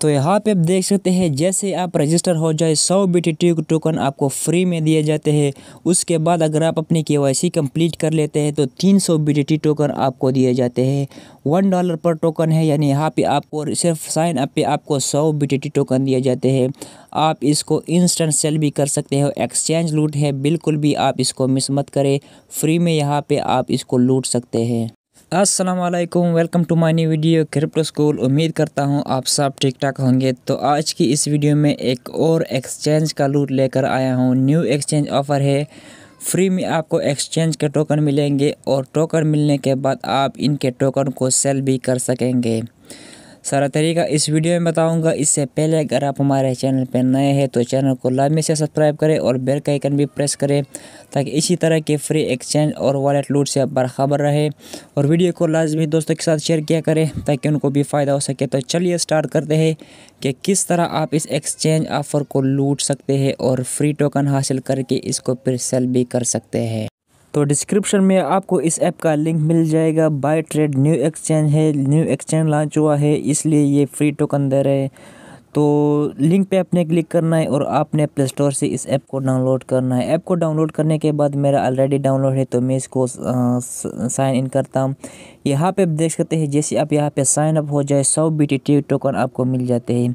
तो यहाँ पे आप देख सकते हैं जैसे आप रजिस्टर हो जाए सौ बी टोकन आपको फ्री में दिए जाते हैं उसके बाद अगर आप अपनी के वाई कंप्लीट कर लेते हैं तो तीन सौ टोकन आपको दिए जाते हैं वन डॉलर पर टोकन है यानी यहाँ पे आपको सिर्फ साइन अप पे आपको सौ बी टोकन दिए जाते हैं आप इसको इंस्टेंट सेल भी कर सकते हो एक्सचेंज लूट है बिल्कुल भी आप इसको मिस मत करें फ्री में यहाँ पर आप इसको लूट सकते हैं Aslam welcome to my new video crypto school उम्मीद करता हूँ आप सब ठीक ठाक होंगे तो आज की इस वीडियो में एक और एक्सचेंज का लूट लेकर आया हूँ न्यू एक्सचेंज ऑफ़र है फ्री में आपको एक्सचेंज के टोकन मिलेंगे और टोकन मिलने के बाद आप इनके टोकन को सेल भी कर सकेंगे सारा तरीका इस वीडियो में बताऊंगा इससे पहले अगर आप हमारे चैनल पर नए हैं तो चैनल को लाइव में से सब्सक्राइब करें और बेल का आइकन भी प्रेस करें ताकि इसी तरह के फ्री एक्सचेंज और वॉलेट लूट से आप बरखबर रहे और वीडियो को लाजमी दोस्तों के साथ शेयर किया करें ताकि उनको भी फ़ायदा हो सके तो चलिए स्टार्ट करते हैं कि किस तरह आप इस एक्सचेंज ऑफ़र को लूट सकते हैं और फ्री टोकन हासिल करके इसको फिर सेल भी कर सकते हैं तो डिस्क्रिप्शन में आपको इस ऐप का लिंक मिल जाएगा बाई ट्रेड न्यू एक्सचेंज है न्यू एक्सचेंज लॉन्च हुआ है इसलिए ये फ्री टोकन दे रहे हैं तो लिंक पे आपने क्लिक करना है और आपने प्ले स्टोर से इस ऐप को डाउनलोड करना है ऐप को डाउनलोड करने के बाद मेरा ऑलरेडी डाउनलोड है तो मैं इसको साइन इन करता हूँ यहाँ पे देख सकते हैं जैसे आप यहाँ पे साइन अप हो जाए सौ बी टी टोकन आपको मिल जाते हैं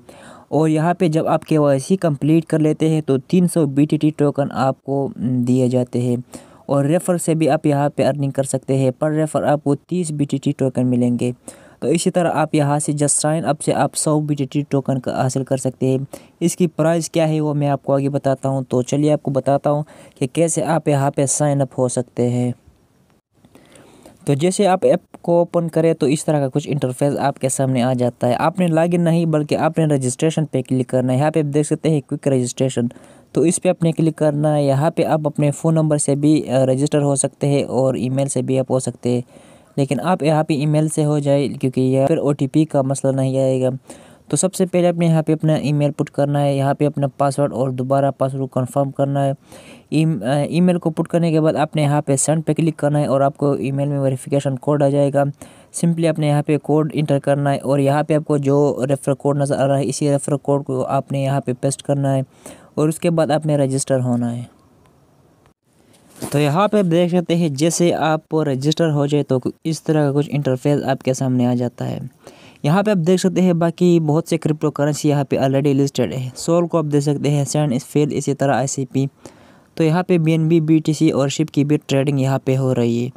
और यहाँ पे जब आप के वाई सी कंप्लीट कर लेते हैं तो तीन सौ बी टी टोकन आपको दिए जाते हैं और रेफ़र से भी आप यहाँ पे अर्निंग कर सकते हैं पर रेफ़र आपको तीस बी टोकन मिलेंगे तो इसी तरह आप यहाँ से जस्ट साइन अप से आप सौ बी टोकन का हासिल कर सकते हैं इसकी प्राइस क्या है वो मैं आपको आगे बताता हूँ तो चलिए आपको बताता हूँ कि कैसे आप यहाँ पर साइन अप हो सकते हैं तो जैसे आप ऐप को ओपन करें तो इस तरह का कुछ इंटरफेस आपके सामने आ जाता है आपने लॉगिन नहीं बल्कि आपने रजिस्ट्रेशन पे क्लिक करना है यहाँ पे आप देख सकते हैं क्विक रजिस्ट्रेशन तो इस पर आपने क्लिक करना है यहाँ पे आप अपने फ़ोन नंबर से भी रजिस्टर हो सकते हैं और ईमेल से भी आप हो सकते हैं लेकिन आप यहाँ पे ईमेल से हो जाए क्योंकि यह फिर ओ का मसला नहीं आएगा तो सबसे पहले आपने यहाँ पे अपना ईमेल पुट करना है यहाँ पे अपना पासवर्ड और दोबारा पासवर्ड कंफर्म करना है ईमेल को पुट करने के बाद आपने यहाँ पे सेंड पे क्लिक करना है और आपको ईमेल में वेरिफिकेशन कोड आ जाएगा सिंपली आपने यहाँ पे कोड इंटर करना है और यहाँ पे आपको जो रेफर कोड नज़र आ रहा है इसी रेफर कोड को आपने यहाँ पे पेस्ट करना है और उसके बाद आपने रजिस्टर होना है तो यहाँ पे आप देख सकते हैं जैसे आप रजिस्टर हो जाए तो इस तरह का कुछ इंटरफेस आपके सामने आ जाता है यहाँ पे आप देख सकते हैं बाकी बहुत से क्रिप्टो करेंसी यहाँ पे ऑलरेडी लिस्टेड है सोल को आप देख सकते हैं सैंड फेल इसी तरह आई तो यहाँ पे B N B B T C और शिप की भी ट्रेडिंग यहाँ पे हो रही है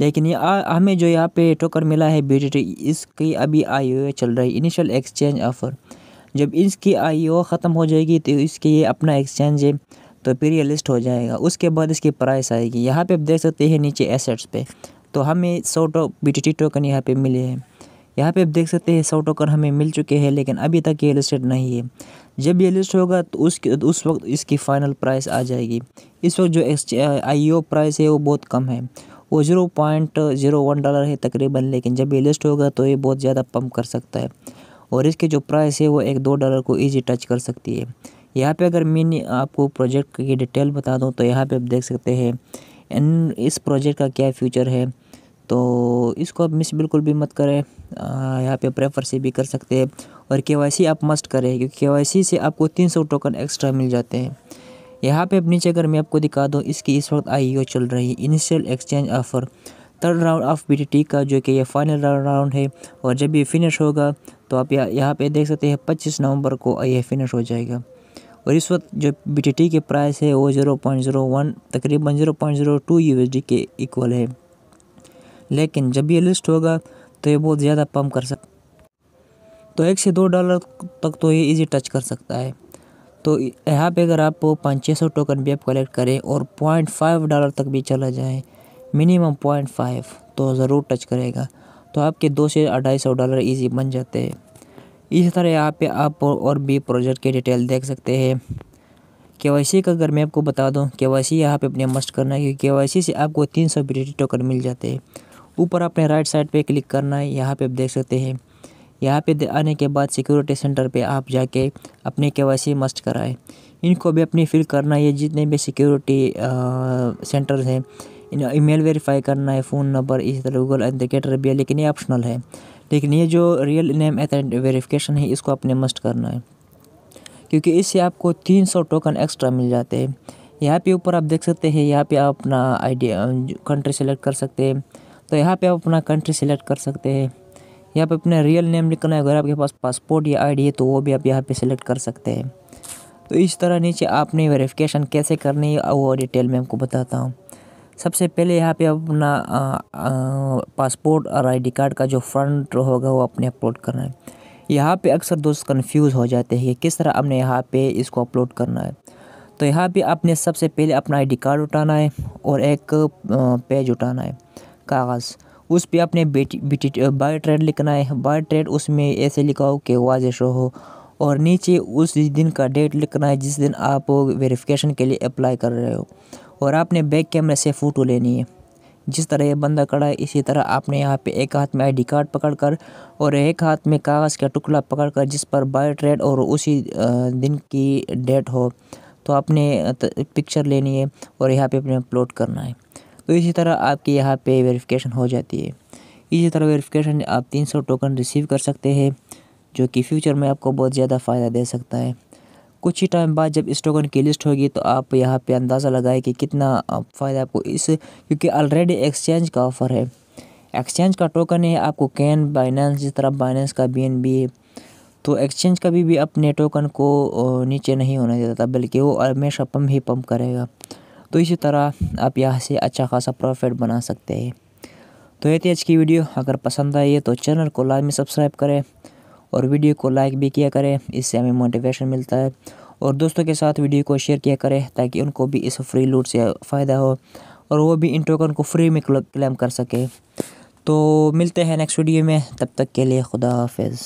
लेकिन ये हमें जो यहाँ पे टोकन मिला है बी टी टी इसकी अभी आई हुई चल रही इनिशियल एक्सचेंज ऑफर जब इसकी आई ओ ख़त्म हो जाएगी तो इसके ये अपना एक्सचेंज है तो फिर ये लिस्ट हो जाएगा उसके बाद इसकी प्राइस आएगी यहाँ पे आप देख सकते हैं नीचे एसेट्स पे तो हमें सौ टो बी टोकन यहाँ पर मिले हैं यहाँ पर आप देख सकते हैं सौ टोकन हमें मिल चुके हैं लेकिन अभी तक ये लिस्टेड नहीं है जब ये लिस्ट होगा तो उसके उस वक्त इसकी फ़ाइनल प्राइस आ जाएगी इस वक्त जो आई ओ प्राइस है वो बहुत कम है वो zero point zero one dollar है तकरीबन लेकिन जब ये लिस्ट होगा तो ये बहुत ज़्यादा पम्प कर सकता है और इसके जो प्राइस है वो एक दो डॉलर को ईजी टच कर सकती है यहाँ पे अगर मैंने आपको प्रोजेक्ट की डिटेल बता दूँ तो यहाँ पे आप देख सकते हैं इन इस प्रोजेक्ट का क्या फ्यूचर है तो इसको आप मिस बिल्कुल भी मत करें यहाँ पे प्रेफर से भी कर सकते हैं और के आप मस्ट करें क्योंकि के से आपको तीन सौ टोकन एक्स्ट्रा मिल जाते हैं यहाँ पे अब नीचे अगर मैं आपको दिखा दूँ इसकी इस वक्त आई e चल रही है initial exchange offer third round of B का जो कि ये फाइनल राउंड है और जब ये फिनिश होगा तो आप यहाँ पे देख सकते हैं पच्चीस नवंबर को ये फिनिश हो जाएगा और इस वक्त जो बी के प्राइस है वो ज़ीरो पॉइंट ज़ीरो वन तकरीबन ज़ीरो पॉइंट ज़ीरो टू यू के इक्वल है लेकिन जब ये लिस्ट होगा तो ये बहुत ज़्यादा पम्प कर सक तो एक से दो डॉलर तक तो ये इजी टच कर सकता है तो यहाँ पे अगर आप पाँच छः सौ टोकन भी आप कलेक्ट करें और पॉइंट फाइव डॉलर तक भी चला जाए मिनिमम पॉइंट फाइव तो ज़रूर टच करेगा तो आपके दो से अढ़ाई सौ डॉलर ईजी बन जाते हैं इसी तरह यहाँ पे आप और भी प्रोजेक्ट के डिटेल देख सकते हैं के वाई सी का अगर मैं आपको बता दूँ के वाई सी यहाँ पर अपने मस्ट करना है क्योंकि के वाई सी से आपको तीन सौ बीटी टोकन मिल जाते हैं ऊपर आपने राइट साइड पर क्लिक करना है यहाँ पर आप देख सकते हैं यहाँ पे आने के बाद सिक्योरिटी सेंटर पे आप जाके अपने के वाई सी मस्ट कराएँ इनको भी अपनी फिल करना है जितने भी सिक्योरिटी सेंटर्स हैं ईमेल वेरीफाई करना है फ़ोन नंबर इसी तरह गूगल एंथिकेटर भी है लेकिन ये ऑप्शनल है लेकिन ये जो रियल नेम वेरीफिकेशन है इसको आपने मस्ट करना है क्योंकि इससे आपको तीन सौ टोकन एक्स्ट्रा मिल जाते हैं यहाँ पे ऊपर आप देख सकते हैं यहाँ पे आप अपना आईडी कंट्री सेलेक्ट कर सकते हैं तो यहाँ पे आप अपना कंट्री सेलेक्ट कर सकते हैं यहाँ पे अपना रियल नेम लिखना है अगर आपके पास पासपोर्ट या आईडी है तो वो भी आप यहाँ पे सेलेक्ट कर सकते हैं तो इस तरह नीचे आपने वेरिफिकेशन कैसे करनी है वो डिटेल में आपको बताता हूँ सबसे पहले यहाँ पे अपना पासपोर्ट और आईडी कार्ड का जो फ्रंट होगा वो अपने अपलोड करना है यहाँ पे अक्सर दोस्त कंफ्यूज हो जाते हैं कि किस तरह हमने यहाँ पे इसको अपलोड करना है तो यहाँ पे आपने सबसे पहले अपना आईडी कार्ड उठाना है और एक पेज उठाना है कागज़ उस पर अपने बेटी बायो ट्रेड लिखना है बायो ट्रेड उसमें ऐसे लिखाओ कि कि वाजिश हो और नीचे उस दिन का डेट लिखना है जिस दिन आप वेरिफिकेशन के लिए अप्लाई कर रहे हो और आपने बैक कैमरे से फ़ोटो लेनी है जिस तरह ये बंदा खड़ा है इसी तरह आपने यहाँ पे एक हाथ में आईडी कार्ड पकड़कर और एक हाथ में कागज़ का टुकड़ा पकड़कर जिस पर बायो ट्रेड और उसी दिन की डेट हो तो आपने पिक्चर लेनी है और यहाँ पे अपने अपलोड करना है तो इसी तरह आपकी यहाँ पे वेरिफिकेशन हो जाती है इसी तरह वेरिफिकेशन आप तीन टोकन रिसीव कर सकते हैं जो कि फ्यूचर में आपको बहुत ज़्यादा फ़ायदा दे सकता है कुछ ही टाइम बाद जब इस टोकन की लिस्ट होगी तो आप यहाँ पे अंदाज़ा लगाए कि कितना फ़ायदा आपको इस क्योंकि ऑलरेडी एक्सचेंज का ऑफ़र है एक्सचेंज का टोकन है आपको कैन बाइनेंस जिस तरह बाइनेंस का बी एन बी है तो एक्सचेंज कभी भी अपने टोकन को नीचे नहीं होने देता बल्कि वो हमेशा पम्प ही पम्प करेगा तो इसी तरह आप यहाँ से अच्छा खासा प्रॉफिट बना सकते हैं तो ये थी आज की वीडियो अगर पसंद आई है तो चैनल को लाजमी सब्सक्राइब करें और वीडियो को लाइक भी किया करें इससे हमें मोटिवेशन मिलता है और दोस्तों के साथ वीडियो को शेयर किया करें ताकि उनको भी इस फ्री लूट से फ़ायदा हो और वो भी इन टोकन को फ्री में क्लेम कर सके तो मिलते हैं नेक्स्ट वीडियो में तब तक के लिए खुदा हाफिज़